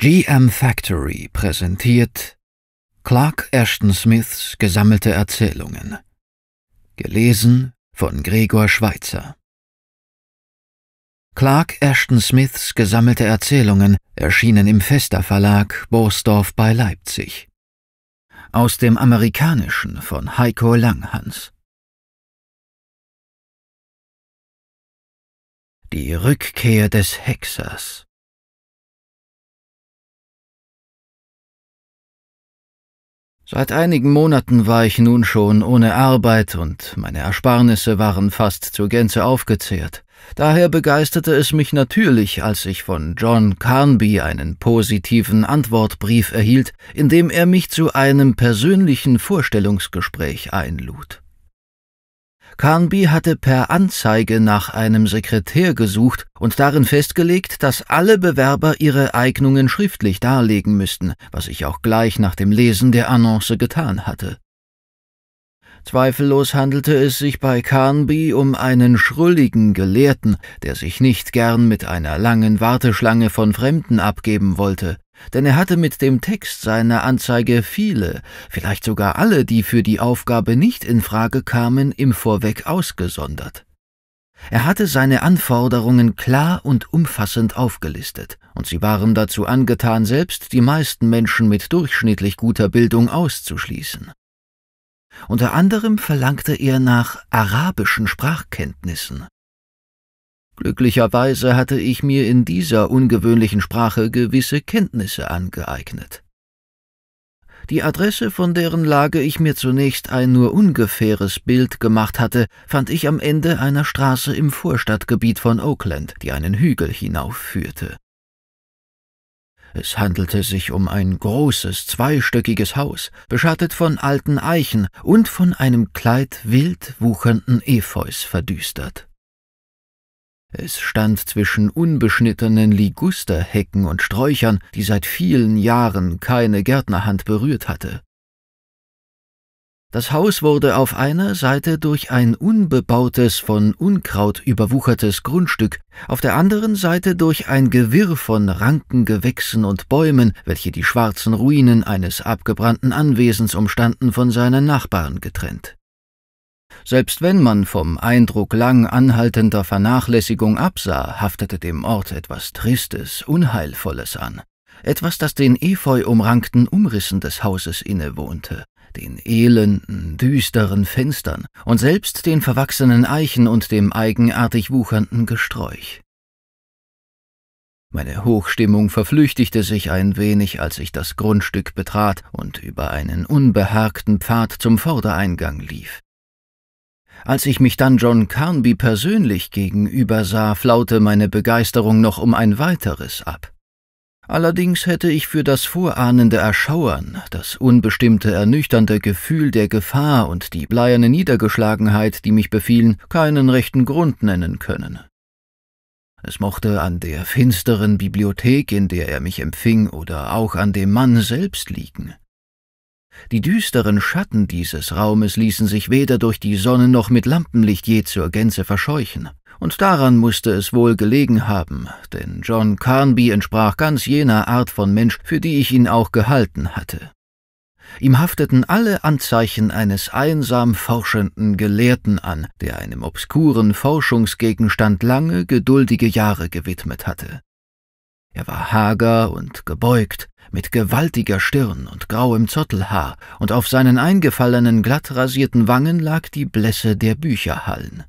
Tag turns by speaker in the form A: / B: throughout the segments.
A: GM Factory präsentiert Clark Ashton Smiths gesammelte Erzählungen. Gelesen von Gregor Schweitzer. Clark Ashton Smiths gesammelte Erzählungen erschienen im Fester Verlag Borsdorf bei Leipzig. Aus dem Amerikanischen von Heiko Langhans. Die Rückkehr des Hexers. Seit einigen Monaten war ich nun schon ohne Arbeit und meine Ersparnisse waren fast zur Gänze aufgezehrt. Daher begeisterte es mich natürlich, als ich von John Carnby einen positiven Antwortbrief erhielt, in dem er mich zu einem persönlichen Vorstellungsgespräch einlud. Carnby hatte per Anzeige nach einem Sekretär gesucht und darin festgelegt, dass alle Bewerber ihre Eignungen schriftlich darlegen müssten, was ich auch gleich nach dem Lesen der Annonce getan hatte. Zweifellos handelte es sich bei Carnby um einen schrulligen Gelehrten, der sich nicht gern mit einer langen Warteschlange von Fremden abgeben wollte denn er hatte mit dem Text seiner Anzeige viele, vielleicht sogar alle, die für die Aufgabe nicht in Frage kamen, im Vorweg ausgesondert. Er hatte seine Anforderungen klar und umfassend aufgelistet, und sie waren dazu angetan, selbst die meisten Menschen mit durchschnittlich guter Bildung auszuschließen. Unter anderem verlangte er nach arabischen Sprachkenntnissen, Glücklicherweise hatte ich mir in dieser ungewöhnlichen Sprache gewisse Kenntnisse angeeignet. Die Adresse, von deren Lage ich mir zunächst ein nur ungefähres Bild gemacht hatte, fand ich am Ende einer Straße im Vorstadtgebiet von Oakland, die einen Hügel hinaufführte. Es handelte sich um ein großes, zweistöckiges Haus, beschattet von alten Eichen und von einem Kleid wild wuchernden Efeus verdüstert. Es stand zwischen unbeschnittenen Ligusterhecken und Sträuchern, die seit vielen Jahren keine Gärtnerhand berührt hatte. Das Haus wurde auf einer Seite durch ein unbebautes, von Unkraut überwuchertes Grundstück, auf der anderen Seite durch ein Gewirr von Rankengewächsen und Bäumen, welche die schwarzen Ruinen eines abgebrannten Anwesens umstanden, von seinen Nachbarn getrennt. Selbst wenn man vom Eindruck lang anhaltender Vernachlässigung absah, haftete dem Ort etwas Tristes, Unheilvolles an. Etwas, das den efeu umrankten Umrissen des Hauses innewohnte, den elenden, düsteren Fenstern und selbst den verwachsenen Eichen und dem eigenartig wuchernden Gesträuch. Meine Hochstimmung verflüchtigte sich ein wenig, als ich das Grundstück betrat und über einen unbeharkten Pfad zum Vordereingang lief. Als ich mich dann John Carnby persönlich gegenüber sah, flaute meine Begeisterung noch um ein weiteres ab. Allerdings hätte ich für das vorahnende Erschauern, das unbestimmte, ernüchternde Gefühl der Gefahr und die bleierne Niedergeschlagenheit, die mich befielen, keinen rechten Grund nennen können. Es mochte an der finsteren Bibliothek, in der er mich empfing, oder auch an dem Mann selbst liegen. Die düsteren Schatten dieses Raumes ließen sich weder durch die Sonne noch mit Lampenlicht je zur Gänze verscheuchen. Und daran musste es wohl gelegen haben, denn John Carnby entsprach ganz jener Art von Mensch, für die ich ihn auch gehalten hatte. Ihm hafteten alle Anzeichen eines einsam forschenden Gelehrten an, der einem obskuren Forschungsgegenstand lange, geduldige Jahre gewidmet hatte. Er war hager und gebeugt, mit gewaltiger Stirn und grauem Zottelhaar, und auf seinen eingefallenen, glatt rasierten Wangen lag die Blässe der Bücherhallen.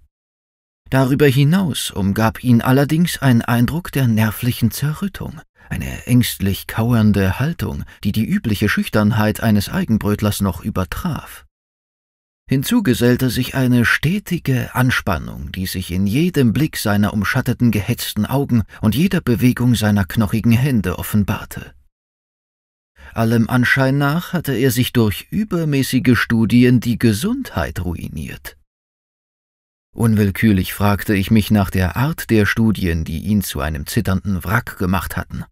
A: Darüber hinaus umgab ihn allerdings ein Eindruck der nervlichen Zerrüttung, eine ängstlich kauernde Haltung, die die übliche Schüchternheit eines Eigenbrötlers noch übertraf. Hinzu gesellte sich eine stetige Anspannung, die sich in jedem Blick seiner umschatteten, gehetzten Augen und jeder Bewegung seiner knochigen Hände offenbarte. Allem Anschein nach hatte er sich durch übermäßige Studien die Gesundheit ruiniert. Unwillkürlich fragte ich mich nach der Art der Studien, die ihn zu einem zitternden Wrack gemacht hatten.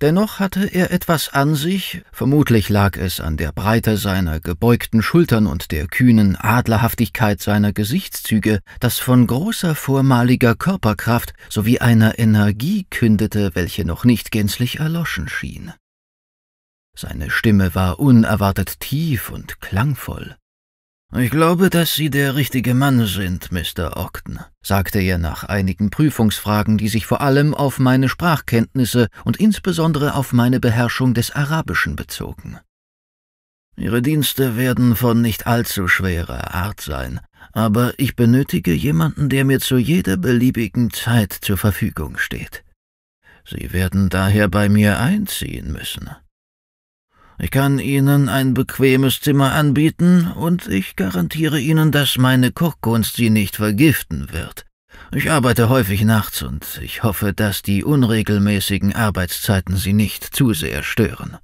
A: Dennoch hatte er etwas an sich, vermutlich lag es an der Breite seiner gebeugten Schultern und der kühnen Adlerhaftigkeit seiner Gesichtszüge, das von großer vormaliger Körperkraft sowie einer Energie kündete, welche noch nicht gänzlich erloschen schien. Seine Stimme war unerwartet tief und klangvoll. Ich glaube, dass Sie der richtige Mann sind, Mr. Ogden, sagte er nach einigen Prüfungsfragen, die sich vor allem auf meine Sprachkenntnisse und insbesondere auf meine Beherrschung des Arabischen bezogen. Ihre Dienste werden von nicht allzu schwerer Art sein, aber ich benötige jemanden, der mir zu jeder beliebigen Zeit zur Verfügung steht. Sie werden daher bei mir einziehen müssen. Ich kann Ihnen ein bequemes Zimmer anbieten, und ich garantiere Ihnen, dass meine Kochkunst Sie nicht vergiften wird. Ich arbeite häufig nachts, und ich hoffe, dass die unregelmäßigen Arbeitszeiten Sie nicht zu sehr stören.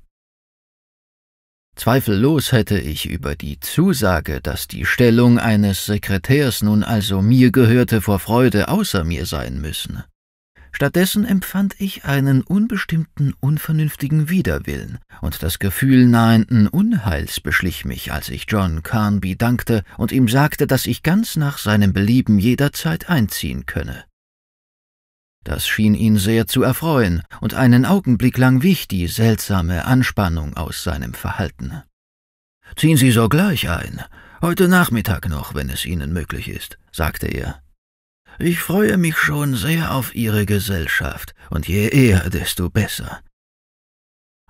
A: Zweifellos hätte ich über die Zusage, dass die Stellung eines Sekretärs nun also mir gehörte, vor Freude außer mir sein müssen. Stattdessen empfand ich einen unbestimmten, unvernünftigen Widerwillen, und das Gefühl nahenden Unheils beschlich mich, als ich John Carnby dankte und ihm sagte, dass ich ganz nach seinem Belieben jederzeit einziehen könne. Das schien ihn sehr zu erfreuen, und einen Augenblick lang wich die seltsame Anspannung aus seinem Verhalten. Ziehen Sie sogleich ein, heute Nachmittag noch, wenn es Ihnen möglich ist, sagte er. Ich freue mich schon sehr auf Ihre Gesellschaft, und je eher, desto besser.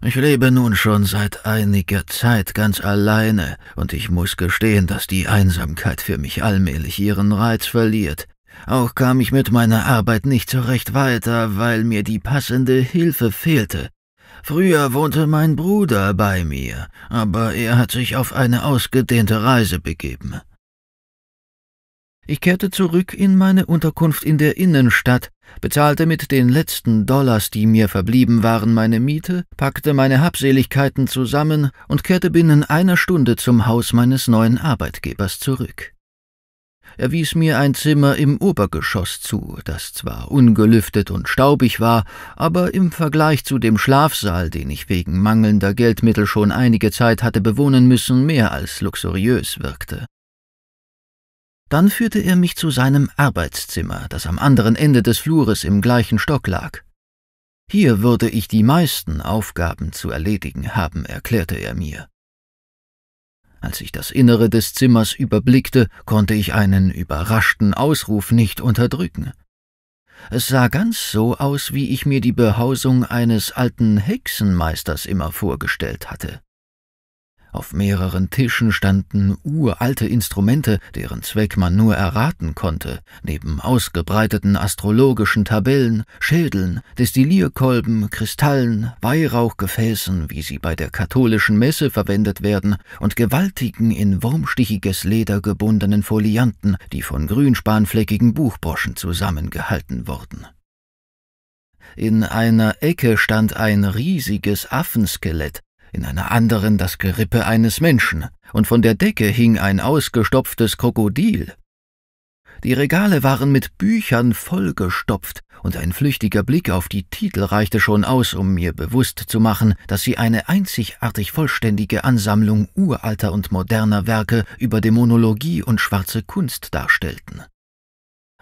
A: Ich lebe nun schon seit einiger Zeit ganz alleine, und ich muss gestehen, dass die Einsamkeit für mich allmählich ihren Reiz verliert. Auch kam ich mit meiner Arbeit nicht so recht weiter, weil mir die passende Hilfe fehlte. Früher wohnte mein Bruder bei mir, aber er hat sich auf eine ausgedehnte Reise begeben. Ich kehrte zurück in meine Unterkunft in der Innenstadt, bezahlte mit den letzten Dollars, die mir verblieben waren, meine Miete, packte meine Habseligkeiten zusammen und kehrte binnen einer Stunde zum Haus meines neuen Arbeitgebers zurück. Er wies mir ein Zimmer im Obergeschoss zu, das zwar ungelüftet und staubig war, aber im Vergleich zu dem Schlafsaal, den ich wegen mangelnder Geldmittel schon einige Zeit hatte bewohnen müssen, mehr als luxuriös wirkte. Dann führte er mich zu seinem Arbeitszimmer, das am anderen Ende des Flures im gleichen Stock lag. Hier würde ich die meisten Aufgaben zu erledigen haben, erklärte er mir. Als ich das Innere des Zimmers überblickte, konnte ich einen überraschten Ausruf nicht unterdrücken. Es sah ganz so aus, wie ich mir die Behausung eines alten Hexenmeisters immer vorgestellt hatte. Auf mehreren Tischen standen uralte Instrumente, deren Zweck man nur erraten konnte, neben ausgebreiteten astrologischen Tabellen, Schädeln, Destillierkolben, Kristallen, Weihrauchgefäßen, wie sie bei der katholischen Messe verwendet werden, und gewaltigen, in wurmstichiges Leder gebundenen Folianten, die von grünspanfleckigen Buchbroschen zusammengehalten wurden. In einer Ecke stand ein riesiges Affenskelett, in einer anderen das Gerippe eines Menschen, und von der Decke hing ein ausgestopftes Krokodil. Die Regale waren mit Büchern vollgestopft, und ein flüchtiger Blick auf die Titel reichte schon aus, um mir bewusst zu machen, dass sie eine einzigartig vollständige Ansammlung uralter und moderner Werke über Dämonologie und schwarze Kunst darstellten.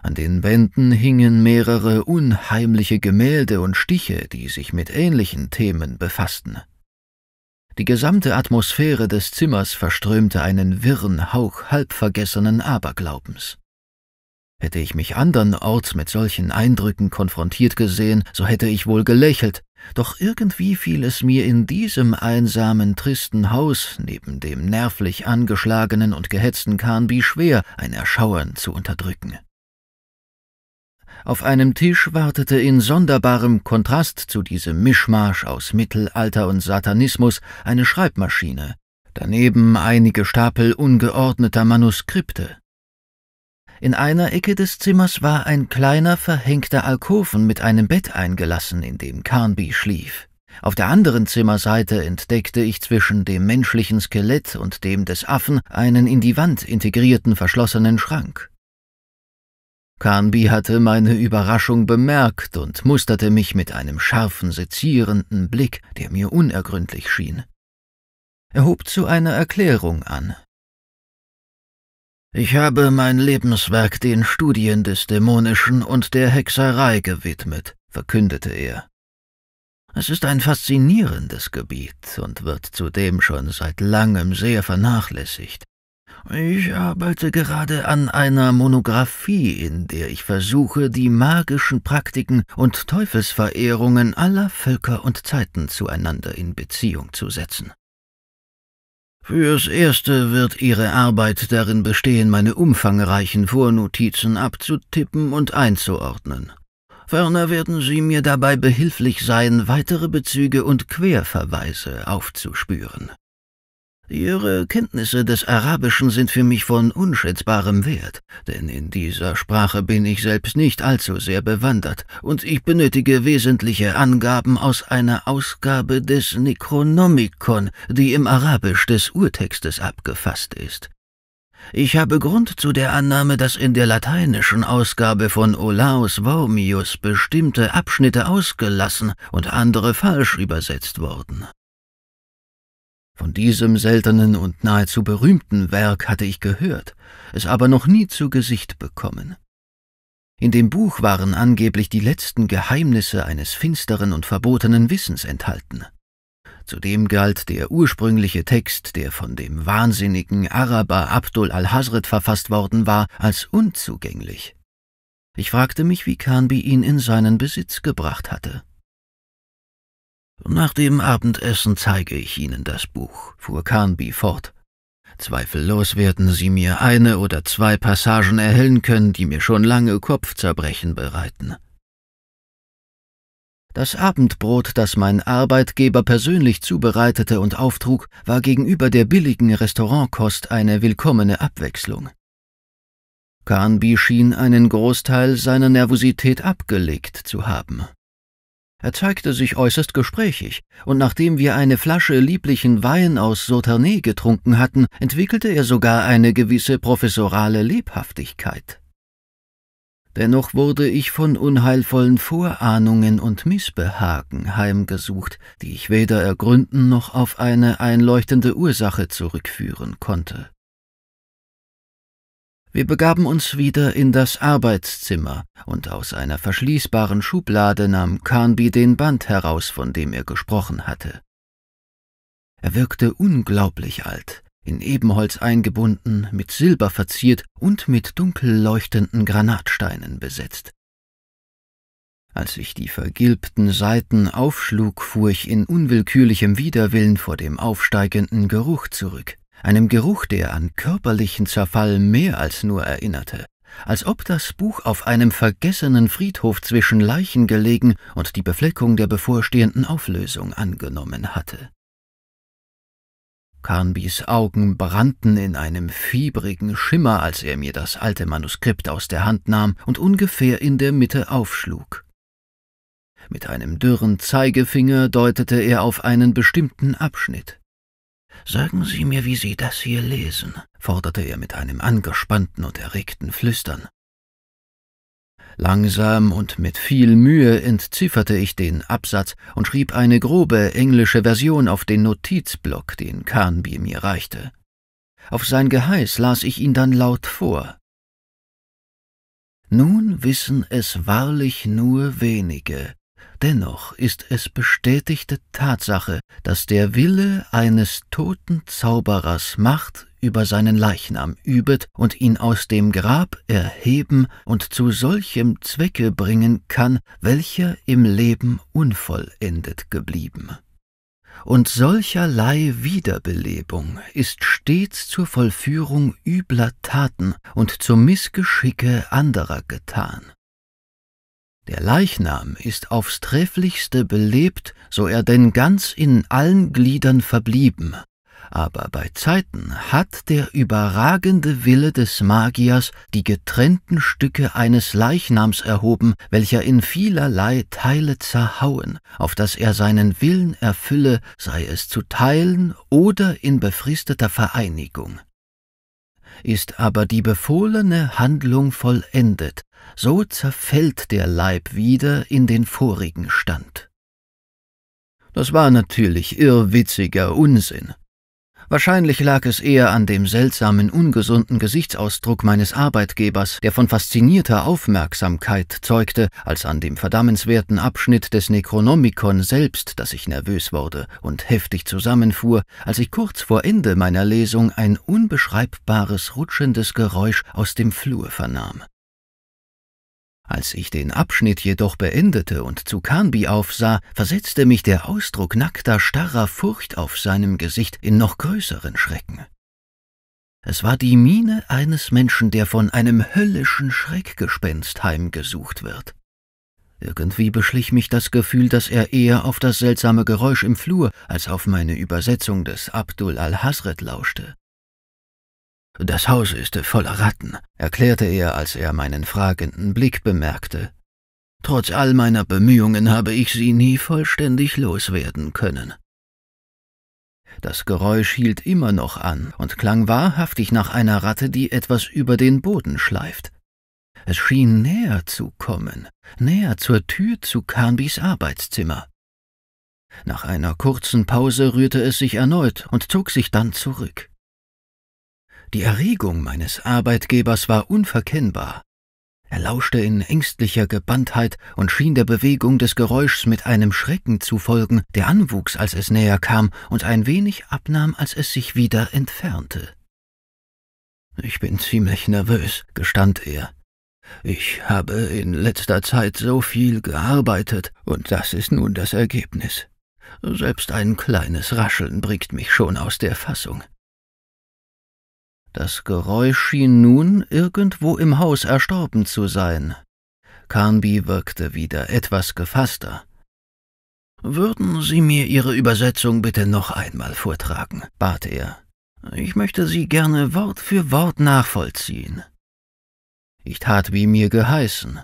A: An den Wänden hingen mehrere unheimliche Gemälde und Stiche, die sich mit ähnlichen Themen befassten. Die gesamte Atmosphäre des Zimmers verströmte einen wirren Hauch halbvergessenen Aberglaubens. Hätte ich mich andernorts mit solchen Eindrücken konfrontiert gesehen, so hätte ich wohl gelächelt, doch irgendwie fiel es mir in diesem einsamen, tristen Haus neben dem nervlich angeschlagenen und gehetzten Carnby schwer, ein Erschauern zu unterdrücken. Auf einem Tisch wartete in sonderbarem Kontrast zu diesem Mischmarsch aus Mittelalter und Satanismus eine Schreibmaschine, daneben einige Stapel ungeordneter Manuskripte. In einer Ecke des Zimmers war ein kleiner verhängter Alkoven mit einem Bett eingelassen, in dem Carnby schlief. Auf der anderen Zimmerseite entdeckte ich zwischen dem menschlichen Skelett und dem des Affen einen in die Wand integrierten verschlossenen Schrank. Kanbi hatte meine Überraschung bemerkt und musterte mich mit einem scharfen, sezierenden Blick, der mir unergründlich schien. Er hob zu einer Erklärung an. Ich habe mein Lebenswerk den Studien des Dämonischen und der Hexerei gewidmet, verkündete er. Es ist ein faszinierendes Gebiet und wird zudem schon seit langem sehr vernachlässigt. Ich arbeite gerade an einer Monographie, in der ich versuche, die magischen Praktiken und Teufelsverehrungen aller Völker und Zeiten zueinander in Beziehung zu setzen. Fürs Erste wird Ihre Arbeit darin bestehen, meine umfangreichen Vornotizen abzutippen und einzuordnen. Ferner werden Sie mir dabei behilflich sein, weitere Bezüge und Querverweise aufzuspüren. Ihre Kenntnisse des Arabischen sind für mich von unschätzbarem Wert, denn in dieser Sprache bin ich selbst nicht allzu sehr bewandert, und ich benötige wesentliche Angaben aus einer Ausgabe des Necronomicon, die im Arabisch des Urtextes abgefasst ist. Ich habe Grund zu der Annahme, dass in der lateinischen Ausgabe von Olaus Vormius bestimmte Abschnitte ausgelassen und andere falsch übersetzt wurden. Von diesem seltenen und nahezu berühmten Werk hatte ich gehört, es aber noch nie zu Gesicht bekommen. In dem Buch waren angeblich die letzten Geheimnisse eines finsteren und verbotenen Wissens enthalten. Zudem galt der ursprüngliche Text, der von dem wahnsinnigen Araber Abdul al-Hazret verfasst worden war, als unzugänglich. Ich fragte mich, wie Canby ihn in seinen Besitz gebracht hatte. Nach dem Abendessen zeige ich Ihnen das Buch, fuhr Carnby fort. Zweifellos werden Sie mir eine oder zwei Passagen erhellen können, die mir schon lange Kopfzerbrechen bereiten. Das Abendbrot, das mein Arbeitgeber persönlich zubereitete und auftrug, war gegenüber der billigen Restaurantkost eine willkommene Abwechslung. Carnby schien einen Großteil seiner Nervosität abgelegt zu haben. Er zeigte sich äußerst gesprächig, und nachdem wir eine Flasche lieblichen Wein aus Sauternay getrunken hatten, entwickelte er sogar eine gewisse professorale Lebhaftigkeit. Dennoch wurde ich von unheilvollen Vorahnungen und Missbehagen heimgesucht, die ich weder ergründen noch auf eine einleuchtende Ursache zurückführen konnte. Wir begaben uns wieder in das Arbeitszimmer, und aus einer verschließbaren Schublade nahm Carnby den Band heraus, von dem er gesprochen hatte. Er wirkte unglaublich alt, in Ebenholz eingebunden, mit Silber verziert und mit dunkel leuchtenden Granatsteinen besetzt. Als ich die vergilbten Seiten aufschlug, fuhr ich in unwillkürlichem Widerwillen vor dem aufsteigenden Geruch zurück einem Geruch, der an körperlichen Zerfall mehr als nur erinnerte, als ob das Buch auf einem vergessenen Friedhof zwischen Leichen gelegen und die Befleckung der bevorstehenden Auflösung angenommen hatte. Carnbys Augen brannten in einem fiebrigen Schimmer, als er mir das alte Manuskript aus der Hand nahm und ungefähr in der Mitte aufschlug. Mit einem dürren Zeigefinger deutete er auf einen bestimmten Abschnitt. Sagen Sie mir, wie Sie das hier lesen, forderte er mit einem angespannten und erregten Flüstern. Langsam und mit viel Mühe entzifferte ich den Absatz und schrieb eine grobe englische Version auf den Notizblock, den Carnby mir reichte. Auf sein Geheiß las ich ihn dann laut vor. Nun wissen es wahrlich nur wenige, Dennoch ist es bestätigte Tatsache, dass der Wille eines toten Zauberers Macht über seinen Leichnam übet und ihn aus dem Grab erheben und zu solchem Zwecke bringen kann, welcher im Leben unvollendet geblieben. Und solcherlei Wiederbelebung ist stets zur Vollführung übler Taten und zum Missgeschicke anderer getan. Der Leichnam ist aufs trefflichste belebt, so er denn ganz in allen Gliedern verblieben, aber bei Zeiten hat der überragende Wille des Magiers die getrennten Stücke eines Leichnams erhoben, welcher in vielerlei Teile zerhauen, auf dass er seinen Willen erfülle, sei es zu teilen oder in befristeter Vereinigung ist aber die befohlene Handlung vollendet, so zerfällt der Leib wieder in den vorigen Stand. Das war natürlich irrwitziger Unsinn, Wahrscheinlich lag es eher an dem seltsamen, ungesunden Gesichtsausdruck meines Arbeitgebers, der von faszinierter Aufmerksamkeit zeugte, als an dem verdammenswerten Abschnitt des Necronomicon selbst, dass ich nervös wurde und heftig zusammenfuhr, als ich kurz vor Ende meiner Lesung ein unbeschreibbares rutschendes Geräusch aus dem Flur vernahm. Als ich den Abschnitt jedoch beendete und zu Kanbi aufsah, versetzte mich der Ausdruck nackter, starrer Furcht auf seinem Gesicht in noch größeren Schrecken. Es war die Miene eines Menschen, der von einem höllischen Schreckgespenst heimgesucht wird. Irgendwie beschlich mich das Gefühl, dass er eher auf das seltsame Geräusch im Flur als auf meine Übersetzung des Abdul al-Hasret lauschte. Das Haus ist voller Ratten, erklärte er, als er meinen fragenden Blick bemerkte. Trotz all meiner Bemühungen habe ich sie nie vollständig loswerden können. Das Geräusch hielt immer noch an und klang wahrhaftig nach einer Ratte, die etwas über den Boden schleift. Es schien näher zu kommen, näher zur Tür zu Carnbys Arbeitszimmer. Nach einer kurzen Pause rührte es sich erneut und zog sich dann zurück. Die Erregung meines Arbeitgebers war unverkennbar. Er lauschte in ängstlicher Gebanntheit und schien der Bewegung des Geräuschs mit einem Schrecken zu folgen, der anwuchs, als es näher kam, und ein wenig abnahm, als es sich wieder entfernte. Ich bin ziemlich nervös, gestand er. Ich habe in letzter Zeit so viel gearbeitet, und das ist nun das Ergebnis. Selbst ein kleines Rascheln bringt mich schon aus der Fassung. Das Geräusch schien nun irgendwo im Haus erstorben zu sein. Carnby wirkte wieder etwas gefasster. Würden Sie mir Ihre Übersetzung bitte noch einmal vortragen, bat er. Ich möchte sie gerne Wort für Wort nachvollziehen. Ich tat wie mir geheißen.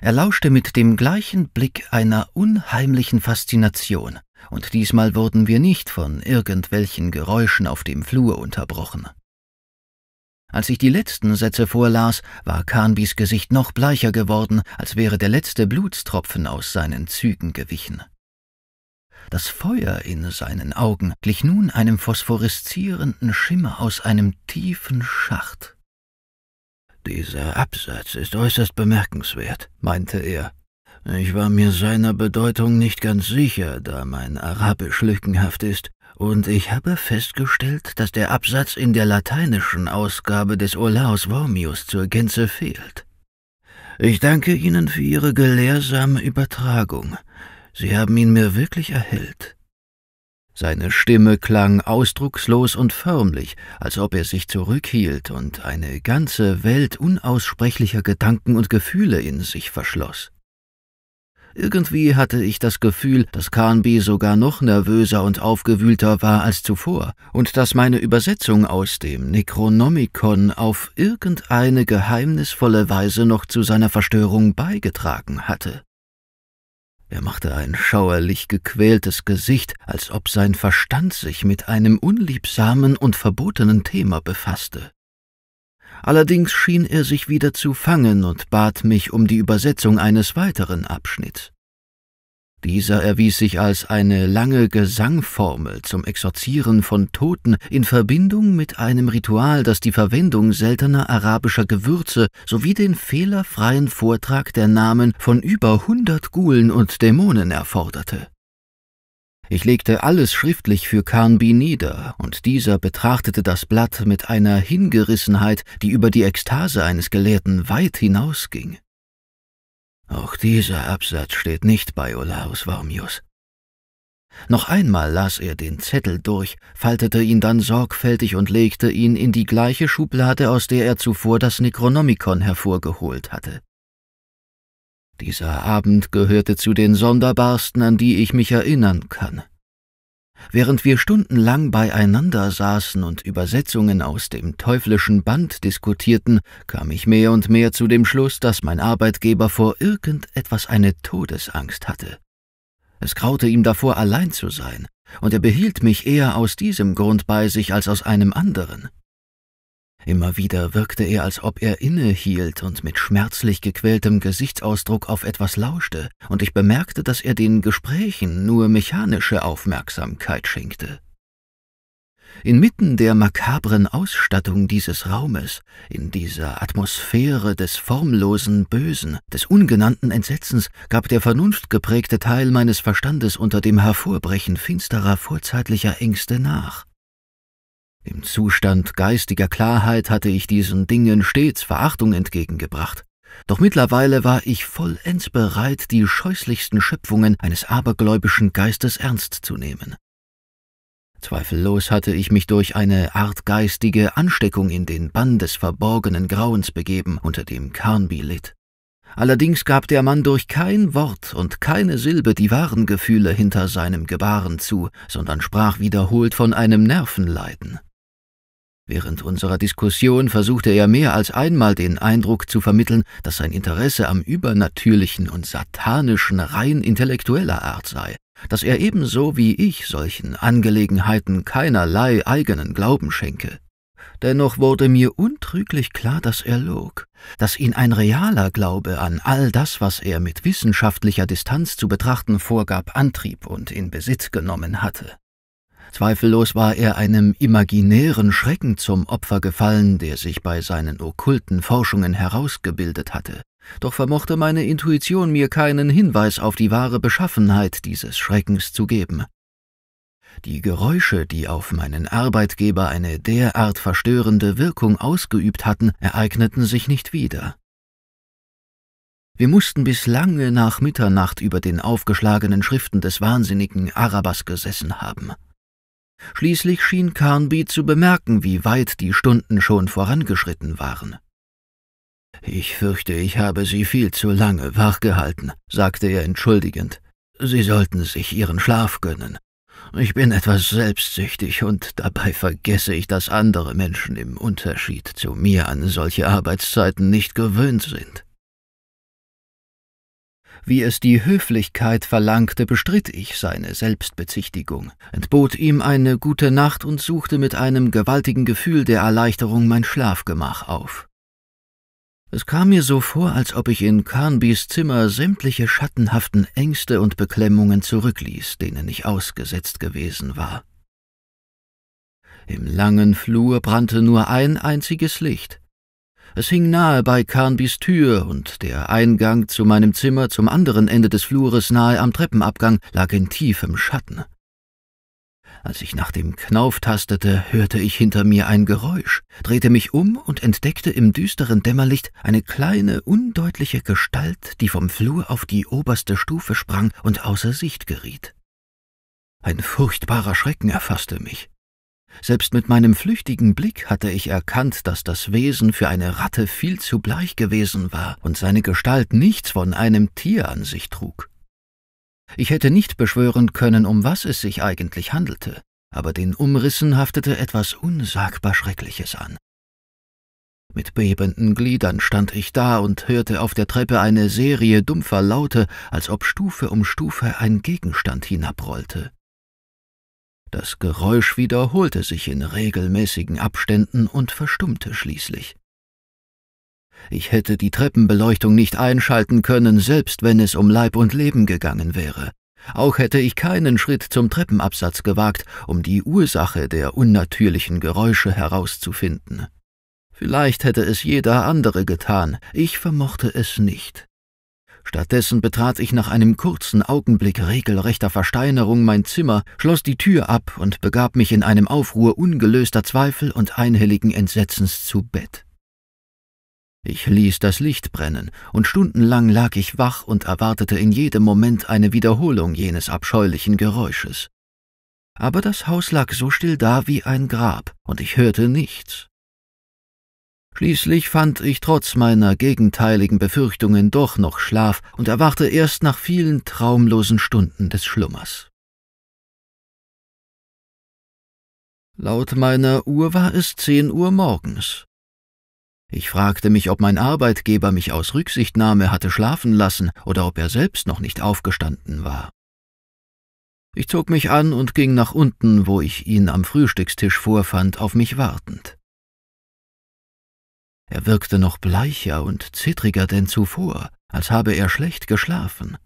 A: Er lauschte mit dem gleichen Blick einer unheimlichen Faszination, und diesmal wurden wir nicht von irgendwelchen Geräuschen auf dem Flur unterbrochen. Als ich die letzten Sätze vorlas, war Carnbys Gesicht noch bleicher geworden, als wäre der letzte Blutstropfen aus seinen Zügen gewichen. Das Feuer in seinen Augen glich nun einem phosphoreszierenden Schimmer aus einem tiefen Schacht. Dieser Absatz ist äußerst bemerkenswert, meinte er. Ich war mir seiner Bedeutung nicht ganz sicher, da mein Arabisch lückenhaft ist, und ich habe festgestellt, dass der Absatz in der lateinischen Ausgabe des Olaus Vormius zur Gänze fehlt. Ich danke Ihnen für Ihre gelehrsame Übertragung. Sie haben ihn mir wirklich erhellt. Seine Stimme klang ausdruckslos und förmlich, als ob er sich zurückhielt und eine ganze Welt unaussprechlicher Gedanken und Gefühle in sich verschloss. Irgendwie hatte ich das Gefühl, dass Carnby sogar noch nervöser und aufgewühlter war als zuvor und dass meine Übersetzung aus dem Necronomicon auf irgendeine geheimnisvolle Weise noch zu seiner Verstörung beigetragen hatte. Er machte ein schauerlich gequältes Gesicht, als ob sein Verstand sich mit einem unliebsamen und verbotenen Thema befasste. Allerdings schien er sich wieder zu fangen und bat mich um die Übersetzung eines weiteren Abschnitts. Dieser erwies sich als eine lange Gesangformel zum Exorzieren von Toten in Verbindung mit einem Ritual, das die Verwendung seltener arabischer Gewürze sowie den fehlerfreien Vortrag der Namen von über hundert Gulen und Dämonen erforderte. Ich legte alles schriftlich für Carnby nieder, und dieser betrachtete das Blatt mit einer Hingerissenheit, die über die Ekstase eines Gelehrten weit hinausging. Auch dieser Absatz steht nicht bei Olaus Vormius. Noch einmal las er den Zettel durch, faltete ihn dann sorgfältig und legte ihn in die gleiche Schublade, aus der er zuvor das Necronomicon hervorgeholt hatte. Dieser Abend gehörte zu den sonderbarsten, an die ich mich erinnern kann. Während wir stundenlang beieinander saßen und Übersetzungen aus dem teuflischen Band diskutierten, kam ich mehr und mehr zu dem Schluss, dass mein Arbeitgeber vor irgendetwas eine Todesangst hatte. Es graute ihm davor, allein zu sein, und er behielt mich eher aus diesem Grund bei sich als aus einem anderen. Immer wieder wirkte er, als ob er innehielt und mit schmerzlich gequältem Gesichtsausdruck auf etwas lauschte, und ich bemerkte, dass er den Gesprächen nur mechanische Aufmerksamkeit schenkte. Inmitten der makabren Ausstattung dieses Raumes, in dieser Atmosphäre des formlosen Bösen, des ungenannten Entsetzens, gab der vernunftgeprägte Teil meines Verstandes unter dem Hervorbrechen finsterer vorzeitlicher Ängste nach. Im Zustand geistiger Klarheit hatte ich diesen Dingen stets Verachtung entgegengebracht. Doch mittlerweile war ich vollends bereit, die scheußlichsten Schöpfungen eines abergläubischen Geistes ernst zu nehmen. Zweifellos hatte ich mich durch eine Art geistige Ansteckung in den Bann des verborgenen Grauens begeben, unter dem Carnby litt. Allerdings gab der Mann durch kein Wort und keine Silbe die wahren Gefühle hinter seinem Gebaren zu, sondern sprach wiederholt von einem Nervenleiden. Während unserer Diskussion versuchte er mehr als einmal den Eindruck zu vermitteln, dass sein Interesse am Übernatürlichen und Satanischen rein intellektueller Art sei, dass er ebenso wie ich solchen Angelegenheiten keinerlei eigenen Glauben schenke. Dennoch wurde mir untrüglich klar, dass er log, dass ihn ein realer Glaube an all das, was er mit wissenschaftlicher Distanz zu betrachten vorgab, antrieb und in Besitz genommen hatte. Zweifellos war er einem imaginären Schrecken zum Opfer gefallen, der sich bei seinen okkulten Forschungen herausgebildet hatte. Doch vermochte meine Intuition mir keinen Hinweis auf die wahre Beschaffenheit dieses Schreckens zu geben. Die Geräusche, die auf meinen Arbeitgeber eine derart verstörende Wirkung ausgeübt hatten, ereigneten sich nicht wieder. Wir mussten bis lange nach Mitternacht über den aufgeschlagenen Schriften des wahnsinnigen Arabas gesessen haben. Schließlich schien Carnby zu bemerken, wie weit die Stunden schon vorangeschritten waren. Ich fürchte, ich habe Sie viel zu lange wachgehalten, sagte er entschuldigend. Sie sollten sich Ihren Schlaf gönnen. Ich bin etwas selbstsüchtig und dabei vergesse ich, dass andere Menschen im Unterschied zu mir an solche Arbeitszeiten nicht gewöhnt sind wie es die Höflichkeit verlangte, bestritt ich seine Selbstbezichtigung, entbot ihm eine gute Nacht und suchte mit einem gewaltigen Gefühl der Erleichterung mein Schlafgemach auf. Es kam mir so vor, als ob ich in Carnbys Zimmer sämtliche schattenhaften Ängste und Beklemmungen zurückließ, denen ich ausgesetzt gewesen war. Im langen Flur brannte nur ein einziges Licht, es hing nahe bei Carnbys Tür, und der Eingang zu meinem Zimmer zum anderen Ende des Flures nahe am Treppenabgang lag in tiefem Schatten. Als ich nach dem Knauf tastete, hörte ich hinter mir ein Geräusch, drehte mich um und entdeckte im düsteren Dämmerlicht eine kleine, undeutliche Gestalt, die vom Flur auf die oberste Stufe sprang und außer Sicht geriet. Ein furchtbarer Schrecken erfasste mich. Selbst mit meinem flüchtigen Blick hatte ich erkannt, dass das Wesen für eine Ratte viel zu bleich gewesen war und seine Gestalt nichts von einem Tier an sich trug. Ich hätte nicht beschwören können, um was es sich eigentlich handelte, aber den Umrissen haftete etwas unsagbar Schreckliches an. Mit bebenden Gliedern stand ich da und hörte auf der Treppe eine Serie dumpfer Laute, als ob Stufe um Stufe ein Gegenstand hinabrollte. Das Geräusch wiederholte sich in regelmäßigen Abständen und verstummte schließlich. Ich hätte die Treppenbeleuchtung nicht einschalten können, selbst wenn es um Leib und Leben gegangen wäre. Auch hätte ich keinen Schritt zum Treppenabsatz gewagt, um die Ursache der unnatürlichen Geräusche herauszufinden. Vielleicht hätte es jeder andere getan, ich vermochte es nicht. Stattdessen betrat ich nach einem kurzen Augenblick regelrechter Versteinerung mein Zimmer, schloss die Tür ab und begab mich in einem Aufruhr ungelöster Zweifel und einhelligen Entsetzens zu Bett. Ich ließ das Licht brennen, und stundenlang lag ich wach und erwartete in jedem Moment eine Wiederholung jenes abscheulichen Geräusches. Aber das Haus lag so still da wie ein Grab, und ich hörte nichts. Schließlich fand ich trotz meiner gegenteiligen Befürchtungen doch noch Schlaf und erwachte erst nach vielen traumlosen Stunden des Schlummers. Laut meiner Uhr war es zehn Uhr morgens. Ich fragte mich, ob mein Arbeitgeber mich aus Rücksichtnahme hatte schlafen lassen oder ob er selbst noch nicht aufgestanden war. Ich zog mich an und ging nach unten, wo ich ihn am Frühstückstisch vorfand, auf mich wartend. Er wirkte noch bleicher und zittriger denn zuvor, als habe er schlecht geschlafen.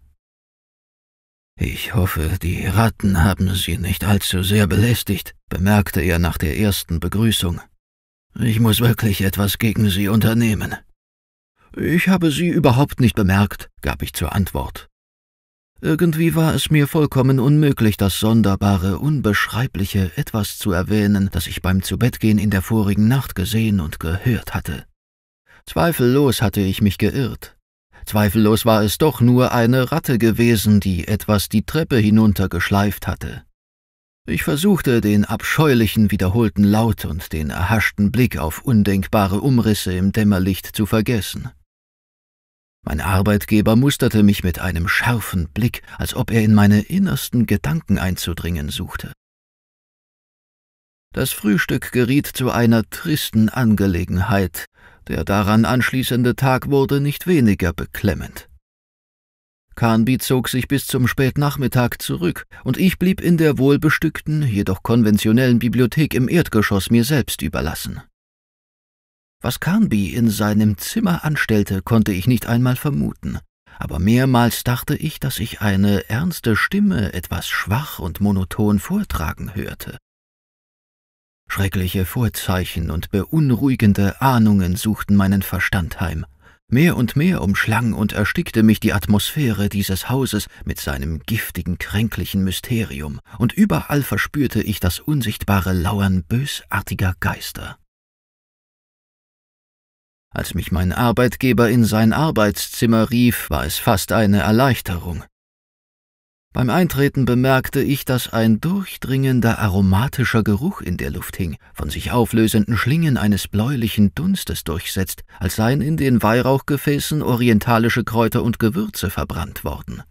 A: Ich hoffe, die Ratten haben Sie nicht allzu sehr belästigt, bemerkte er nach der ersten Begrüßung. Ich muss wirklich etwas gegen Sie unternehmen. Ich habe Sie überhaupt nicht bemerkt, gab ich zur Antwort. Irgendwie war es mir vollkommen unmöglich, das sonderbare, unbeschreibliche etwas zu erwähnen, das ich beim Zubettgehen in der vorigen Nacht gesehen und gehört hatte. Zweifellos hatte ich mich geirrt. Zweifellos war es doch nur eine Ratte gewesen, die etwas die Treppe hinuntergeschleift hatte. Ich versuchte, den abscheulichen wiederholten Laut und den erhaschten Blick auf undenkbare Umrisse im Dämmerlicht zu vergessen. Mein Arbeitgeber musterte mich mit einem scharfen Blick, als ob er in meine innersten Gedanken einzudringen suchte. Das Frühstück geriet zu einer tristen Angelegenheit, der daran anschließende Tag wurde nicht weniger beklemmend. Carnby zog sich bis zum Spätnachmittag zurück, und ich blieb in der wohlbestückten, jedoch konventionellen Bibliothek im Erdgeschoss mir selbst überlassen. Was Carnby in seinem Zimmer anstellte, konnte ich nicht einmal vermuten, aber mehrmals dachte ich, dass ich eine ernste Stimme etwas schwach und monoton vortragen hörte. Schreckliche Vorzeichen und beunruhigende Ahnungen suchten meinen Verstand heim. Mehr und mehr umschlang und erstickte mich die Atmosphäre dieses Hauses mit seinem giftigen, kränklichen Mysterium, und überall verspürte ich das unsichtbare Lauern bösartiger Geister. Als mich mein Arbeitgeber in sein Arbeitszimmer rief, war es fast eine Erleichterung. Beim Eintreten bemerkte ich, dass ein durchdringender aromatischer Geruch in der Luft hing, von sich auflösenden Schlingen eines bläulichen Dunstes durchsetzt, als seien in den Weihrauchgefäßen orientalische Kräuter und Gewürze verbrannt worden.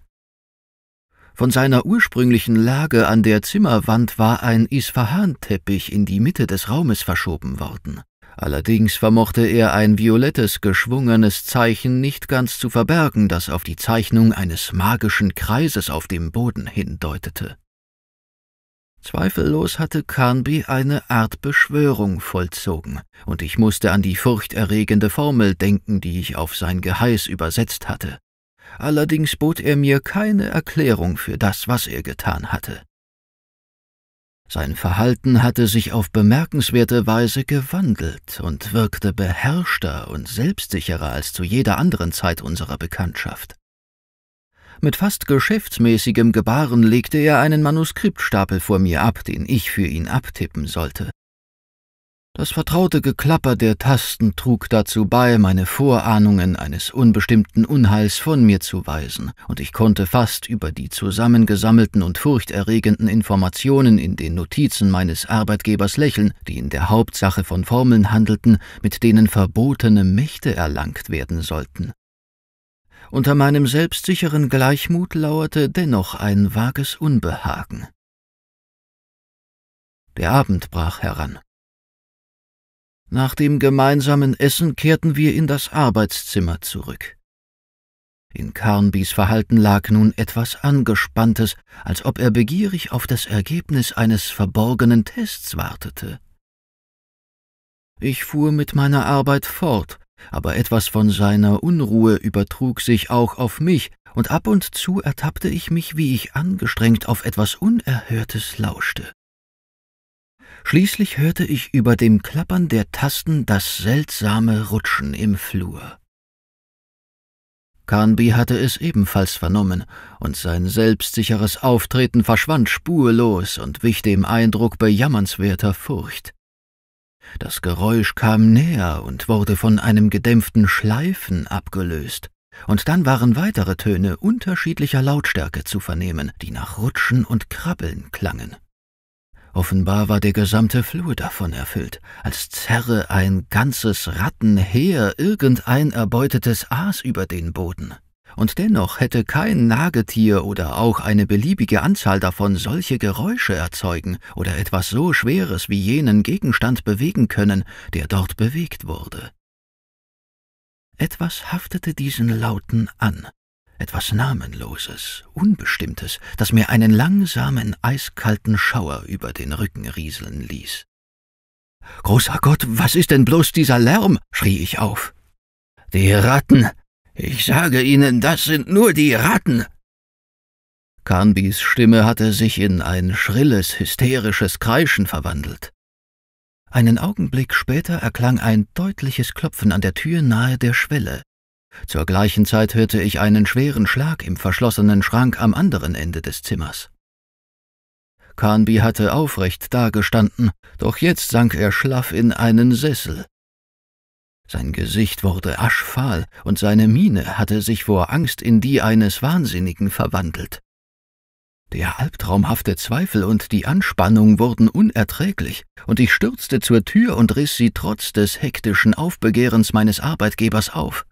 A: Von seiner ursprünglichen Lage an der Zimmerwand war ein Isfahan-Teppich in die Mitte des Raumes verschoben worden. Allerdings vermochte er ein violettes, geschwungenes Zeichen nicht ganz zu verbergen, das auf die Zeichnung eines magischen Kreises auf dem Boden hindeutete. Zweifellos hatte Carnby eine Art Beschwörung vollzogen, und ich musste an die furchterregende Formel denken, die ich auf sein Geheiß übersetzt hatte. Allerdings bot er mir keine Erklärung für das, was er getan hatte. Sein Verhalten hatte sich auf bemerkenswerte Weise gewandelt und wirkte beherrschter und selbstsicherer als zu jeder anderen Zeit unserer Bekanntschaft. Mit fast geschäftsmäßigem Gebaren legte er einen Manuskriptstapel vor mir ab, den ich für ihn abtippen sollte. Das vertraute Geklapper der Tasten trug dazu bei, meine Vorahnungen eines unbestimmten Unheils von mir zu weisen, und ich konnte fast über die zusammengesammelten und furchterregenden Informationen in den Notizen meines Arbeitgebers lächeln, die in der Hauptsache von Formeln handelten, mit denen verbotene Mächte erlangt werden sollten. Unter meinem selbstsicheren Gleichmut lauerte dennoch ein vages Unbehagen. Der Abend brach heran. Nach dem gemeinsamen Essen kehrten wir in das Arbeitszimmer zurück. In Carnbys Verhalten lag nun etwas Angespanntes, als ob er begierig auf das Ergebnis eines verborgenen Tests wartete. Ich fuhr mit meiner Arbeit fort, aber etwas von seiner Unruhe übertrug sich auch auf mich, und ab und zu ertappte ich mich, wie ich angestrengt auf etwas Unerhörtes lauschte. Schließlich hörte ich über dem Klappern der Tasten das seltsame Rutschen im Flur. Carnby hatte es ebenfalls vernommen, und sein selbstsicheres Auftreten verschwand spurlos und wich dem Eindruck bejammernswerter Furcht. Das Geräusch kam näher und wurde von einem gedämpften Schleifen abgelöst, und dann waren weitere Töne unterschiedlicher Lautstärke zu vernehmen, die nach Rutschen und Krabbeln klangen. Offenbar war der gesamte Flur davon erfüllt, als zerre ein ganzes Rattenheer irgendein erbeutetes Aas über den Boden. Und dennoch hätte kein Nagetier oder auch eine beliebige Anzahl davon solche Geräusche erzeugen oder etwas so Schweres wie jenen Gegenstand bewegen können, der dort bewegt wurde. Etwas haftete diesen Lauten an, etwas Namenloses, Unbestimmtes, das mir einen langsamen, eiskalten Schauer über den Rücken rieseln ließ. Großer Gott, was ist denn bloß dieser Lärm? schrie ich auf. Die Ratten. Ich sage Ihnen, das sind nur die Ratten. Carnbys Stimme hatte sich in ein schrilles, hysterisches Kreischen verwandelt. Einen Augenblick später erklang ein deutliches Klopfen an der Tür nahe der Schwelle, zur gleichen Zeit hörte ich einen schweren Schlag im verschlossenen Schrank am anderen Ende des Zimmers. Carnby hatte aufrecht dagestanden, doch jetzt sank er schlaff in einen Sessel. Sein Gesicht wurde aschfahl und seine Miene hatte sich vor Angst in die eines Wahnsinnigen verwandelt. Der albtraumhafte Zweifel und die Anspannung wurden unerträglich, und ich stürzte zur Tür und riss sie trotz des hektischen Aufbegehrens meines Arbeitgebers auf.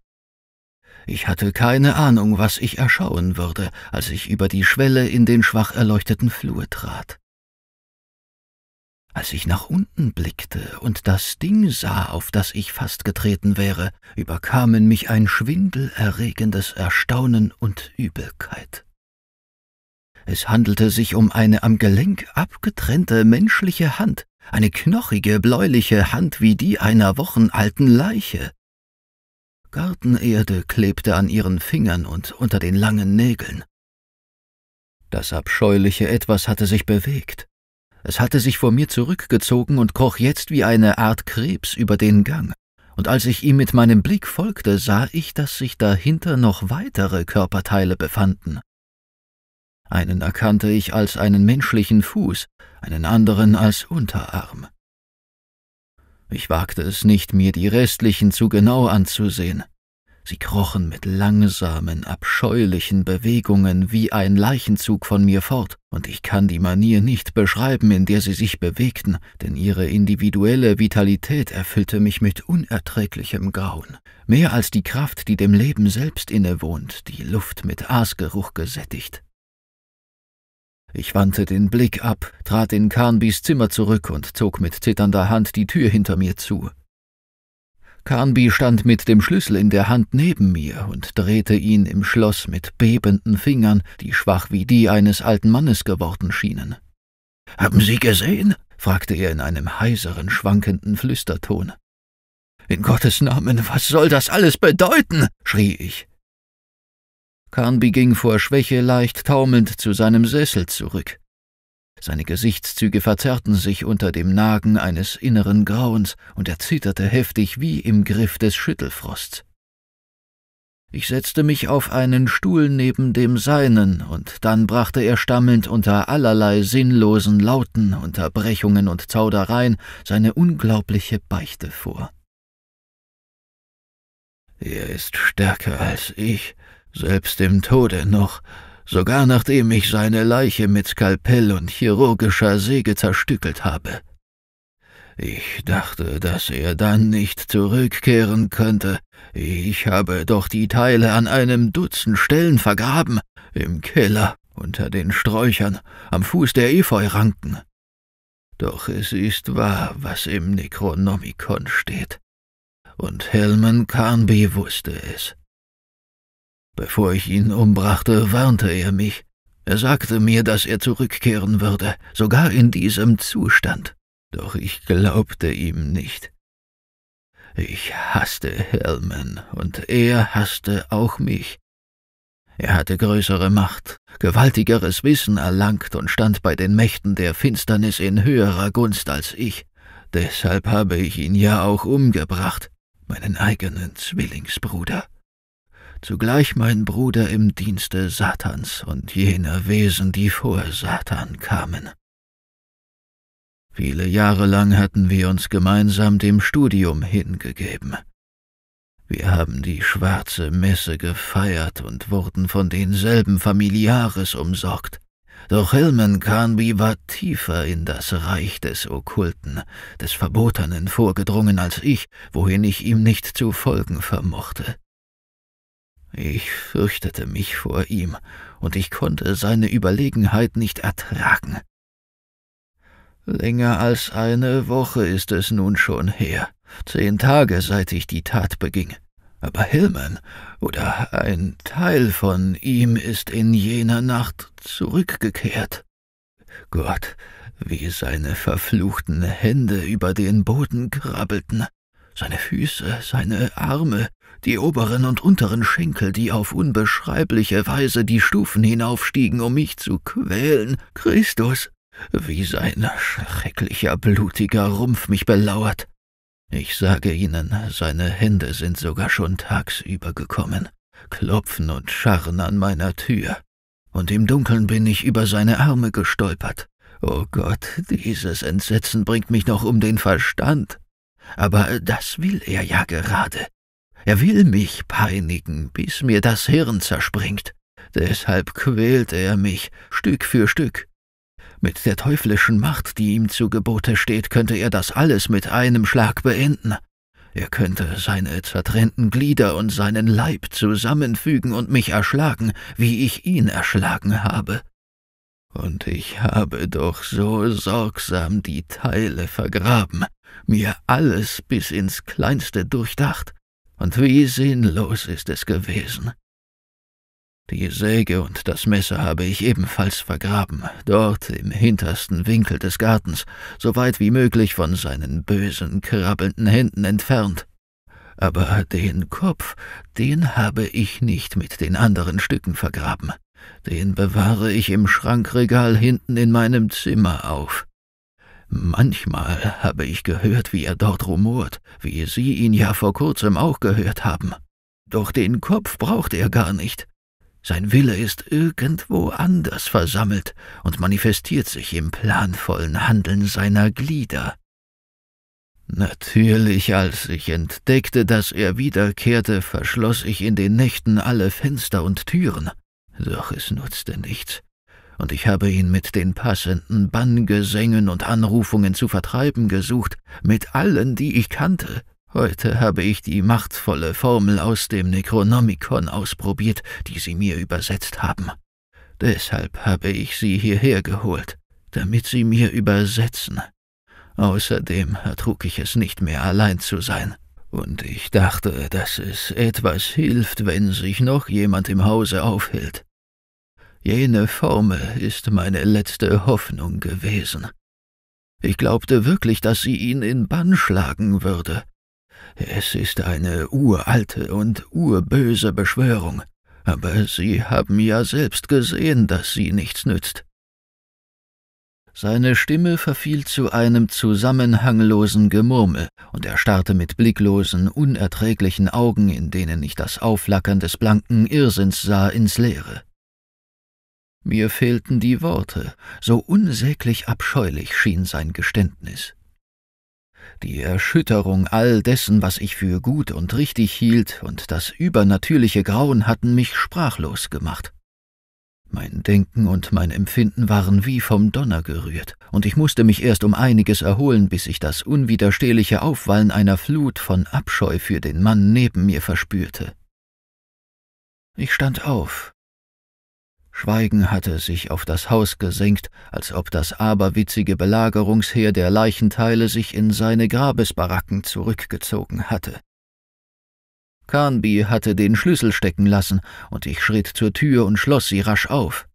A: Ich hatte keine Ahnung, was ich erschauen würde, als ich über die Schwelle in den schwach erleuchteten Flur trat. Als ich nach unten blickte und das Ding sah, auf das ich fast getreten wäre, überkamen mich ein schwindelerregendes Erstaunen und Übelkeit. Es handelte sich um eine am Gelenk abgetrennte menschliche Hand, eine knochige, bläuliche Hand wie die einer wochenalten Leiche, Gartenerde klebte an ihren Fingern und unter den langen Nägeln. Das abscheuliche Etwas hatte sich bewegt. Es hatte sich vor mir zurückgezogen und kroch jetzt wie eine Art Krebs über den Gang, und als ich ihm mit meinem Blick folgte, sah ich, dass sich dahinter noch weitere Körperteile befanden. Einen erkannte ich als einen menschlichen Fuß, einen anderen als Unterarm. Ich wagte es nicht, mir die restlichen zu genau anzusehen. Sie krochen mit langsamen, abscheulichen Bewegungen wie ein Leichenzug von mir fort, und ich kann die Manier nicht beschreiben, in der sie sich bewegten, denn ihre individuelle Vitalität erfüllte mich mit unerträglichem Grauen, mehr als die Kraft, die dem Leben selbst innewohnt, die Luft mit Aasgeruch gesättigt. Ich wandte den Blick ab, trat in Carnbys Zimmer zurück und zog mit zitternder Hand die Tür hinter mir zu. Carnby stand mit dem Schlüssel in der Hand neben mir und drehte ihn im Schloss mit bebenden Fingern, die schwach wie die eines alten Mannes geworden schienen. Haben Sie gesehen? fragte er in einem heiseren, schwankenden Flüsterton. In Gottes Namen, was soll das alles bedeuten? schrie ich. Carnby ging vor Schwäche leicht taumelnd zu seinem Sessel zurück. Seine Gesichtszüge verzerrten sich unter dem Nagen eines inneren Grauens und er zitterte heftig wie im Griff des Schüttelfrosts. Ich setzte mich auf einen Stuhl neben dem seinen, und dann brachte er stammelnd unter allerlei sinnlosen Lauten, Unterbrechungen und Zaudereien seine unglaubliche Beichte vor. Er ist stärker als ich, selbst im Tode noch, sogar nachdem ich seine Leiche mit Skalpell und chirurgischer Säge zerstückelt habe. Ich dachte, dass er dann nicht zurückkehren könnte. Ich habe doch die Teile an einem Dutzend Stellen vergraben, im Keller, unter den Sträuchern, am Fuß der Efeuranken. Doch es ist wahr, was im Necronomicon steht. Und Helman Carnby wusste es. Bevor ich ihn umbrachte, warnte er mich. Er sagte mir, dass er zurückkehren würde, sogar in diesem Zustand. Doch ich glaubte ihm nicht. Ich hasste Hellman und er hasste auch mich. Er hatte größere Macht, gewaltigeres Wissen erlangt und stand bei den Mächten der Finsternis in höherer Gunst als ich. Deshalb habe ich ihn ja auch umgebracht, meinen eigenen Zwillingsbruder zugleich mein Bruder im Dienste Satans und jener Wesen, die vor Satan kamen. Viele Jahre lang hatten wir uns gemeinsam dem Studium hingegeben. Wir haben die schwarze Messe gefeiert und wurden von denselben Familiares umsorgt. Doch Hilman Carnby war tiefer in das Reich des Okkulten, des Verbotenen vorgedrungen als ich, wohin ich ihm nicht zu folgen vermochte. Ich fürchtete mich vor ihm, und ich konnte seine Überlegenheit nicht ertragen. Länger als eine Woche ist es nun schon her, zehn Tage seit ich die Tat beging. Aber Hillman oder ein Teil von ihm ist in jener Nacht zurückgekehrt. Gott, wie seine verfluchten Hände über den Boden krabbelten, seine Füße, seine Arme, die oberen und unteren Schenkel, die auf unbeschreibliche Weise die Stufen hinaufstiegen, um mich zu quälen. Christus, wie sein schrecklicher, blutiger Rumpf mich belauert. Ich sage Ihnen, seine Hände sind sogar schon tagsüber gekommen, klopfen und scharren an meiner Tür. Und im Dunkeln bin ich über seine Arme gestolpert. Oh Gott, dieses Entsetzen bringt mich noch um den Verstand. Aber das will er ja gerade. Er will mich peinigen, bis mir das Hirn zerspringt. Deshalb quält er mich, Stück für Stück. Mit der teuflischen Macht, die ihm zu Gebote steht, könnte er das alles mit einem Schlag beenden. Er könnte seine zertrennten Glieder und seinen Leib zusammenfügen und mich erschlagen, wie ich ihn erschlagen habe. Und ich habe doch so sorgsam die Teile vergraben, mir alles bis ins kleinste durchdacht und wie sinnlos ist es gewesen. Die Säge und das Messer habe ich ebenfalls vergraben, dort im hintersten Winkel des Gartens, so weit wie möglich von seinen bösen, krabbelnden Händen entfernt. Aber den Kopf, den habe ich nicht mit den anderen Stücken vergraben. Den bewahre ich im Schrankregal hinten in meinem Zimmer auf. Manchmal habe ich gehört, wie er dort rumort, wie Sie ihn ja vor kurzem auch gehört haben. Doch den Kopf braucht er gar nicht. Sein Wille ist irgendwo anders versammelt und manifestiert sich im planvollen Handeln seiner Glieder. Natürlich, als ich entdeckte, dass er wiederkehrte, verschloss ich in den Nächten alle Fenster und Türen. Doch es nutzte nichts und ich habe ihn mit den passenden Banngesängen und Anrufungen zu vertreiben gesucht, mit allen, die ich kannte. Heute habe ich die machtvolle Formel aus dem Necronomicon ausprobiert, die Sie mir übersetzt haben. Deshalb habe ich Sie hierher geholt, damit Sie mir übersetzen. Außerdem ertrug ich es nicht mehr allein zu sein, und ich dachte, dass es etwas hilft, wenn sich noch jemand im Hause aufhält. Jene Formel ist meine letzte Hoffnung gewesen. Ich glaubte wirklich, dass sie ihn in Bann schlagen würde. Es ist eine uralte und urböse Beschwörung, aber Sie haben ja selbst gesehen, dass sie nichts nützt. Seine Stimme verfiel zu einem zusammenhanglosen Gemurmel, und er starrte mit blicklosen, unerträglichen Augen, in denen ich das Aufflackern des blanken Irrsinns sah, ins Leere. Mir fehlten die Worte, so unsäglich abscheulich schien sein Geständnis. Die Erschütterung all dessen, was ich für gut und richtig hielt, und das übernatürliche Grauen hatten mich sprachlos gemacht. Mein Denken und mein Empfinden waren wie vom Donner gerührt, und ich musste mich erst um einiges erholen, bis ich das unwiderstehliche Aufwallen einer Flut von Abscheu für den Mann neben mir verspürte. Ich stand auf, Schweigen hatte sich auf das Haus gesenkt, als ob das aberwitzige Belagerungsheer der Leichenteile sich in seine Grabesbaracken zurückgezogen hatte. Carnby hatte den Schlüssel stecken lassen, und ich schritt zur Tür und schloss sie rasch auf.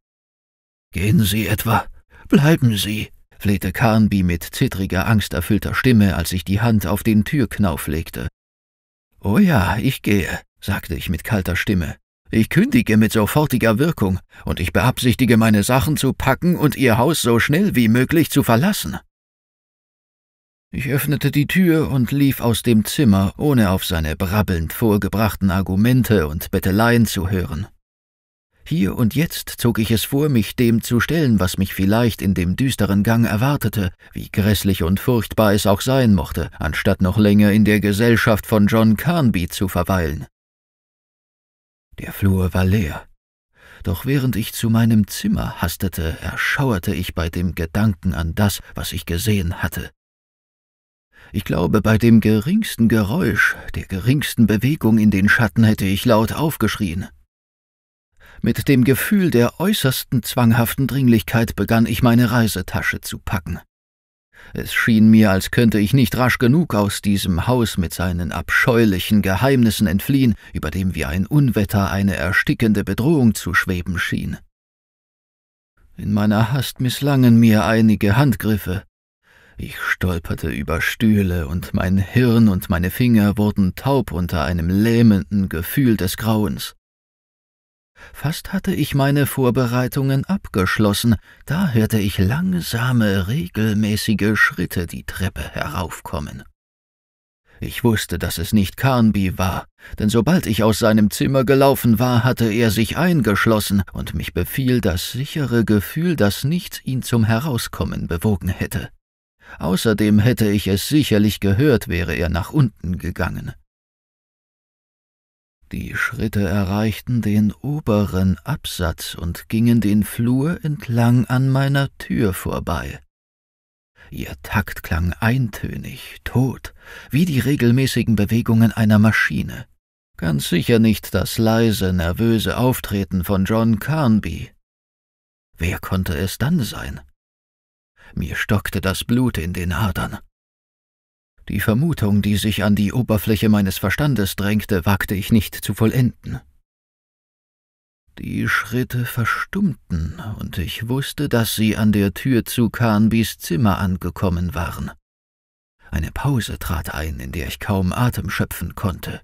A: Gehen Sie etwa, bleiben Sie, flehte Carnby mit zittriger, angsterfüllter Stimme, als ich die Hand auf den Türknauf legte. Oh ja, ich gehe, sagte ich mit kalter Stimme. Ich kündige mit sofortiger Wirkung, und ich beabsichtige, meine Sachen zu packen und Ihr Haus so schnell wie möglich zu verlassen. Ich öffnete die Tür und lief aus dem Zimmer, ohne auf seine brabbelnd vorgebrachten Argumente und Betteleien zu hören. Hier und jetzt zog ich es vor, mich dem zu stellen, was mich vielleicht in dem düsteren Gang erwartete, wie grässlich und furchtbar es auch sein mochte, anstatt noch länger in der Gesellschaft von John Carnby zu verweilen. Der Flur war leer. Doch während ich zu meinem Zimmer hastete, erschauerte ich bei dem Gedanken an das, was ich gesehen hatte. Ich glaube, bei dem geringsten Geräusch, der geringsten Bewegung in den Schatten hätte ich laut aufgeschrien. Mit dem Gefühl der äußersten zwanghaften Dringlichkeit begann ich meine Reisetasche zu packen. Es schien mir, als könnte ich nicht rasch genug aus diesem Haus mit seinen abscheulichen Geheimnissen entfliehen, über dem wie ein Unwetter eine erstickende Bedrohung zu schweben schien. In meiner Hast misslangen mir einige Handgriffe. Ich stolperte über Stühle, und mein Hirn und meine Finger wurden taub unter einem lähmenden Gefühl des Grauens. Fast hatte ich meine Vorbereitungen abgeschlossen, da hörte ich langsame, regelmäßige Schritte die Treppe heraufkommen. Ich wusste, dass es nicht Carnby war, denn sobald ich aus seinem Zimmer gelaufen war, hatte er sich eingeschlossen, und mich befiel das sichere Gefühl, dass nichts ihn zum Herauskommen bewogen hätte. Außerdem hätte ich es sicherlich gehört, wäre er nach unten gegangen. Die Schritte erreichten den oberen Absatz und gingen den Flur entlang an meiner Tür vorbei. Ihr Takt klang eintönig, tot, wie die regelmäßigen Bewegungen einer Maschine. Ganz sicher nicht das leise, nervöse Auftreten von John Carnby. Wer konnte es dann sein? Mir stockte das Blut in den Adern. Die Vermutung, die sich an die Oberfläche meines Verstandes drängte, wagte ich nicht zu vollenden. Die Schritte verstummten, und ich wusste, dass sie an der Tür zu Carnbys Zimmer angekommen waren. Eine Pause trat ein, in der ich kaum Atem schöpfen konnte.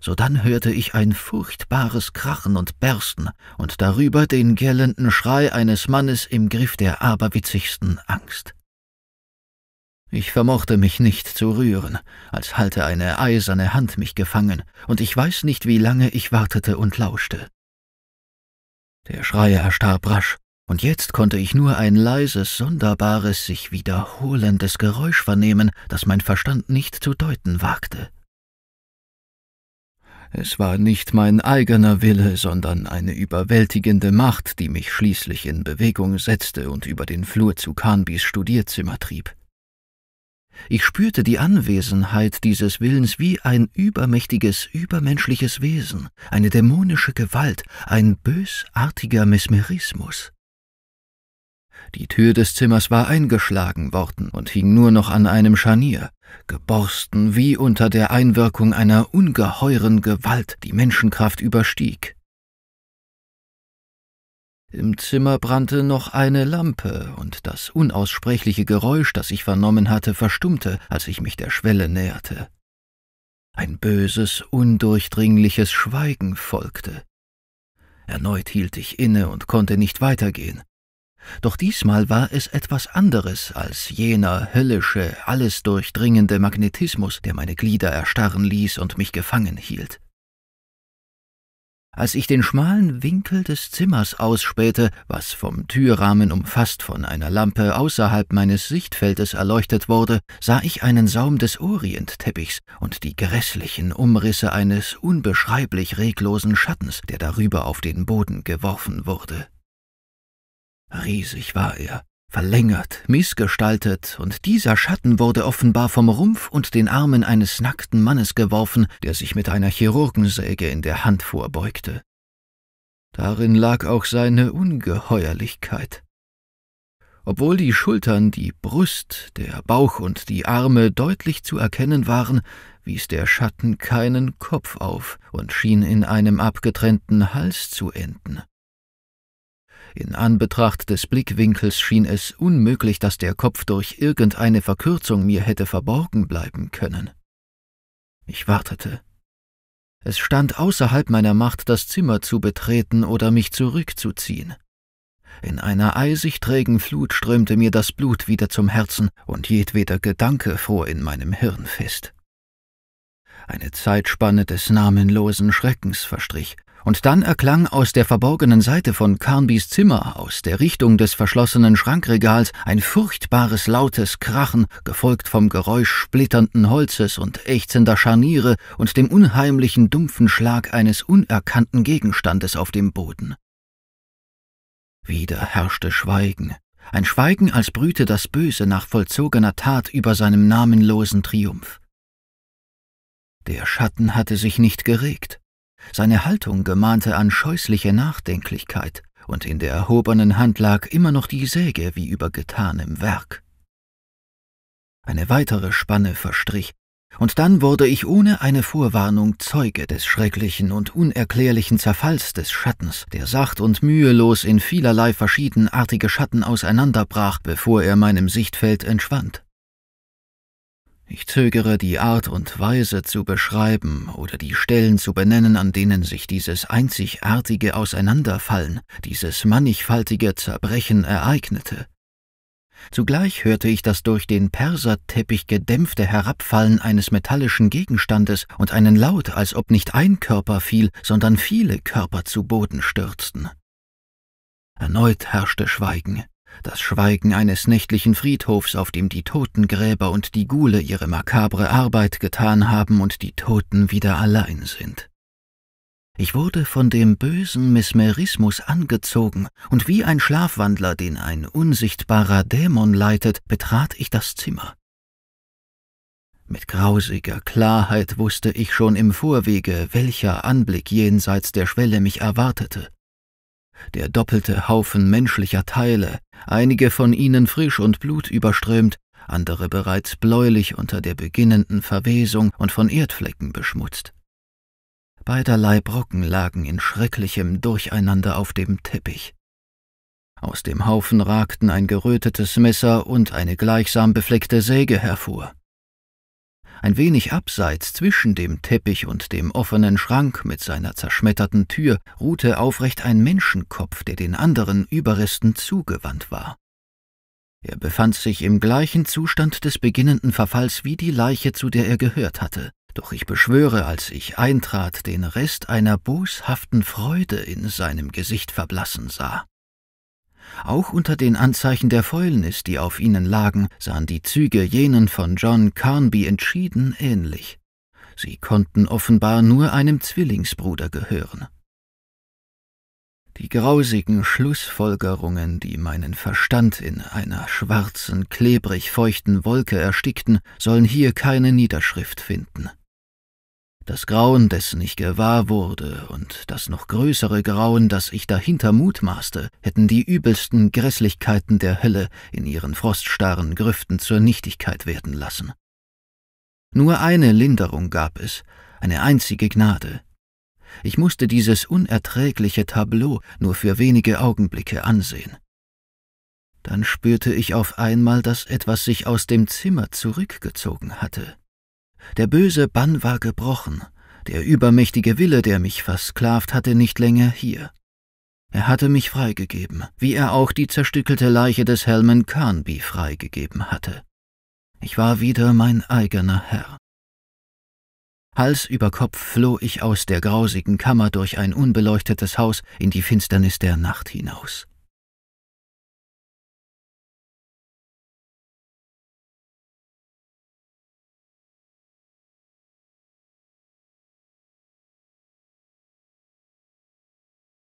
A: Sodann hörte ich ein furchtbares Krachen und Bersten und darüber den gellenden Schrei eines Mannes im Griff der aberwitzigsten Angst. Ich vermochte mich nicht zu rühren, als halte eine eiserne Hand mich gefangen, und ich weiß nicht, wie lange ich wartete und lauschte. Der Schrei erstarb rasch, und jetzt konnte ich nur ein leises, sonderbares, sich wiederholendes Geräusch vernehmen, das mein Verstand nicht zu deuten wagte. Es war nicht mein eigener Wille, sondern eine überwältigende Macht, die mich schließlich in Bewegung setzte und über den Flur zu Canbys Studierzimmer trieb. Ich spürte die Anwesenheit dieses Willens wie ein übermächtiges, übermenschliches Wesen, eine dämonische Gewalt, ein bösartiger Mesmerismus. Die Tür des Zimmers war eingeschlagen worden und hing nur noch an einem Scharnier, geborsten wie unter der Einwirkung einer ungeheuren Gewalt, die Menschenkraft überstieg. Im Zimmer brannte noch eine Lampe, und das unaussprechliche Geräusch, das ich vernommen hatte, verstummte, als ich mich der Schwelle näherte. Ein böses, undurchdringliches Schweigen folgte. Erneut hielt ich inne und konnte nicht weitergehen. Doch diesmal war es etwas anderes als jener höllische, alles durchdringende Magnetismus, der meine Glieder erstarren ließ und mich gefangen hielt. Als ich den schmalen Winkel des Zimmers ausspähte, was vom Türrahmen umfasst von einer Lampe außerhalb meines Sichtfeldes erleuchtet wurde, sah ich einen Saum des Orientteppichs und die grässlichen Umrisse eines unbeschreiblich reglosen Schattens, der darüber auf den Boden geworfen wurde. Riesig war er, verlängert, missgestaltet, und dieser Schatten wurde offenbar vom Rumpf und den Armen eines nackten Mannes geworfen, der sich mit einer Chirurgensäge in der Hand vorbeugte. Darin lag auch seine Ungeheuerlichkeit. Obwohl die Schultern, die Brust, der Bauch und die Arme deutlich zu erkennen waren, wies der Schatten keinen Kopf auf und schien in einem abgetrennten Hals zu enden. In Anbetracht des Blickwinkels schien es unmöglich, dass der Kopf durch irgendeine Verkürzung mir hätte verborgen bleiben können. Ich wartete. Es stand außerhalb meiner Macht, das Zimmer zu betreten oder mich zurückzuziehen. In einer eisig trägen Flut strömte mir das Blut wieder zum Herzen und jedweder Gedanke fror in meinem Hirn fest. Eine Zeitspanne des namenlosen Schreckens verstrich, und dann erklang aus der verborgenen Seite von Carnbys Zimmer, aus der Richtung des verschlossenen Schrankregals, ein furchtbares lautes Krachen, gefolgt vom Geräusch splitternden Holzes und ächzender Scharniere und dem unheimlichen dumpfen Schlag eines unerkannten Gegenstandes auf dem Boden. Wieder herrschte Schweigen, ein Schweigen, als brüte das Böse nach vollzogener Tat über seinem namenlosen Triumph. Der Schatten hatte sich nicht geregt, seine Haltung gemahnte an scheußliche Nachdenklichkeit, und in der erhobenen Hand lag immer noch die Säge wie über getanem Werk. Eine weitere Spanne verstrich, und dann wurde ich ohne eine Vorwarnung Zeuge des schrecklichen und unerklärlichen Zerfalls des Schattens, der sacht und mühelos in vielerlei verschiedenartige Schatten auseinanderbrach, bevor er meinem Sichtfeld entschwand. Ich zögere, die Art und Weise zu beschreiben oder die Stellen zu benennen, an denen sich dieses einzigartige Auseinanderfallen, dieses mannigfaltige Zerbrechen ereignete. Zugleich hörte ich das durch den Perserteppich gedämpfte Herabfallen eines metallischen Gegenstandes und einen Laut, als ob nicht ein Körper fiel, sondern viele Körper zu Boden stürzten. Erneut herrschte Schweigen das Schweigen eines nächtlichen Friedhofs, auf dem die Totengräber und die Gule ihre makabre Arbeit getan haben und die Toten wieder allein sind. Ich wurde von dem bösen Mesmerismus angezogen, und wie ein Schlafwandler, den ein unsichtbarer Dämon leitet, betrat ich das Zimmer. Mit grausiger Klarheit wusste ich schon im Vorwege, welcher Anblick jenseits der Schwelle mich erwartete der doppelte Haufen menschlicher Teile, einige von ihnen frisch und blutüberströmt, andere bereits bläulich unter der beginnenden Verwesung und von Erdflecken beschmutzt. Beiderlei Brocken lagen in schrecklichem Durcheinander auf dem Teppich. Aus dem Haufen ragten ein gerötetes Messer und eine gleichsam befleckte Säge hervor ein wenig abseits zwischen dem Teppich und dem offenen Schrank mit seiner zerschmetterten Tür ruhte aufrecht ein Menschenkopf, der den anderen Überresten zugewandt war. Er befand sich im gleichen Zustand des beginnenden Verfalls wie die Leiche, zu der er gehört hatte, doch ich beschwöre, als ich eintrat, den Rest einer boshaften Freude in seinem Gesicht verblassen sah. Auch unter den Anzeichen der Fäulnis, die auf ihnen lagen, sahen die Züge jenen von John Carnby entschieden ähnlich. Sie konnten offenbar nur einem Zwillingsbruder gehören. Die grausigen Schlussfolgerungen, die meinen Verstand in einer schwarzen, klebrig feuchten Wolke erstickten, sollen hier keine Niederschrift finden. Das Grauen, dessen ich gewahr wurde, und das noch größere Grauen, das ich dahinter mutmaßte, hätten die übelsten Grässlichkeiten der Hölle in ihren froststarren Grüften zur Nichtigkeit werden lassen. Nur eine Linderung gab es, eine einzige Gnade. Ich musste dieses unerträgliche Tableau nur für wenige Augenblicke ansehen. Dann spürte ich auf einmal, dass etwas sich aus dem Zimmer zurückgezogen hatte. Der böse Bann war gebrochen, der übermächtige Wille, der mich versklavt hatte, nicht länger hier. Er hatte mich freigegeben, wie er auch die zerstückelte Leiche des Helmen Carnby freigegeben hatte. Ich war wieder mein eigener Herr. Hals über Kopf floh ich aus der grausigen Kammer durch ein unbeleuchtetes Haus in die Finsternis der Nacht hinaus.